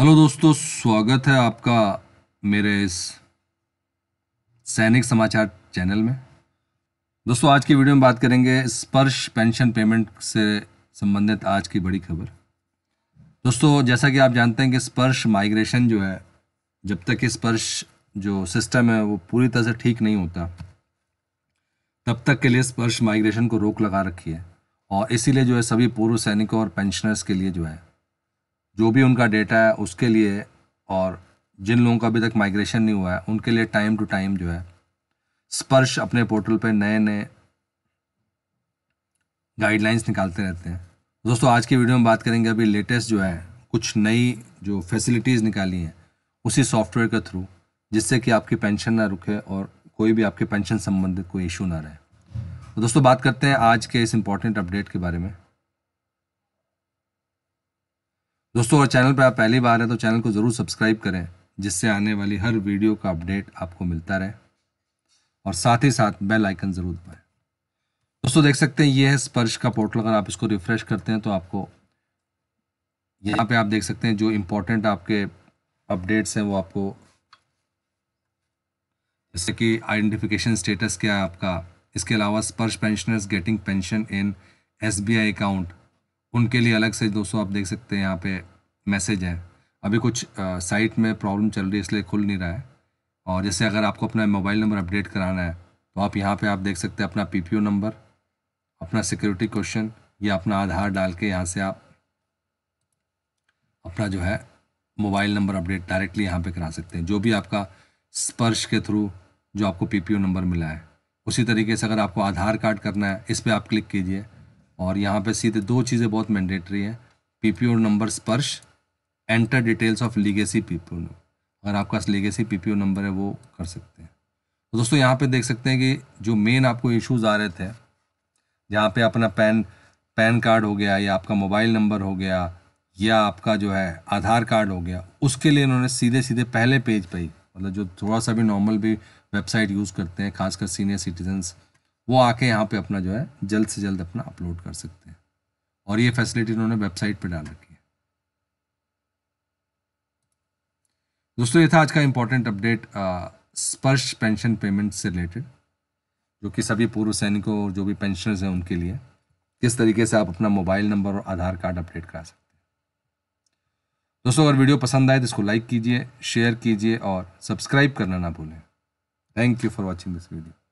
hello दोस्तों स्वागत है आपका मेरे इस सैनिक समाचार चैनल में दोस्तों आज की वीडियो में बात करेंगे स्पर्श पेंशन पेमेंट से संबंधित आज की बड़ी खबर दोस्तों जैसा कि आप जानते हैं कि स्पर्श माइग्रेशन जो है जब तक कि स्पर्श जो सिस्टम है वो पूरी तरह से ठीक नहीं होता तब तक के लिए स्पर्श माइग्रेशन को रोक लगा रखी है और इसीलिए जो है सभी पूर्व सैनिकों और पेंशनर्स के लिए जो है जो भी उनका डेटा है उसके लिए और जिन लोगों का अभी तक माइग्रेशन नहीं हुआ है उनके लिए टाइम टू टाइम जो है स्पर्श अपने पोर्टल पर नए नए गाइडलाइंस निकालते रहते हैं दोस्तों आज की वीडियो में बात करेंगे अभी लेटेस्ट जो है कुछ नई जो फैसिलिटीज़ निकाली हैं उसी सॉफ्टवेयर के थ्रू जिससे कि आपकी पेंशन ना रुके और कोई भी आपके पेंशन संबंधित कोई इशू ना रहे तो दोस्तों बात करते हैं आज के इस इम्पॉर्टेंट अपडेट के बारे में दोस्तों और चैनल पर आप पहली बार हैं तो चैनल को ज़रूर सब्सक्राइब करें जिससे आने वाली हर वीडियो का अपडेट आपको मिलता रहे और साथ ही साथ बेल आइकन ज़रूर दबाएं दोस्तों देख सकते हैं ये है स्पर्श का पोर्टल अगर आप इसको रिफ़्रेश करते हैं तो आपको यहाँ पे आप देख सकते हैं जो इम्पोर्टेंट आपके अपडेट्स हैं वो आपको जैसे कि आइडेंटिफिकेशन स्टेटस क्या है आपका इसके अलावा Sparsh pensioners getting pension in S account उनके लिए अलग से दोस्तों आप देख सकते हैं यहाँ पे मैसेज है अभी कुछ साइट में प्रॉब्लम चल रही है इसलिए खुल नहीं रहा है और जैसे अगर आपको अपना मोबाइल नंबर अपडेट कराना है तो आप यहाँ पे आप देख सकते हैं अपना पीपीओ नंबर अपना सिक्योरिटी क्वेश्चन या अपना आधार डाल के यहाँ से आप अपना जो है मोबाइल नंबर अपडेट डायरेक्टली यहाँ पे करा सकते हैं जो भी आपका स्पर्श के थ्रू जो आपको पीपीओ नंबर मिला है उसी तरीके से अगर आपको आधार कार्ड करना है इस पर आप क्लिक कीजिए और यहाँ पे सीधे दो चीज़ें बहुत मैंडेटरी है PPO number Sparsh enter details of legacy PPO अगर आपका लीगेसी पीपीओ नंबर है वो कर सकते हैं तो दोस्तों यहाँ पे देख सकते हैं कि जो मेन आपको इश्यूज आ रहे थे जहाँ पे अपना पैन पैन कार्ड हो गया या आपका मोबाइल नंबर हो गया या आपका जो है आधार कार्ड हो गया उसके लिए इन्होंने सीधे सीधे पहले पेज पर ही मतलब जो थोड़ा सा भी नॉर्मल भी वेबसाइट यूज़ करते हैं खासकर सीनियर सिटीजन्स वो आके यहाँ पे अपना जो है जल्द से जल्द अपना अपलोड कर सकते हैं और ये फैसिलिटी इन्होंने वेबसाइट पे डाल रखी है दोस्तों ये था आज का important update Sparsh pension payment से रिलेटेड जो कि सभी पूर्व सैनिकों और जो भी पेंशनर्स हैं उनके लिए किस तरीके से आप अपना मोबाइल नंबर और आधार कार्ड अपडेट करा सकते हैं दोस्तों अगर वीडियो पसंद आए तो इसको लाइक कीजिए शेयर कीजिए और सब्सक्राइब करना ना भूलें thank you for watching this video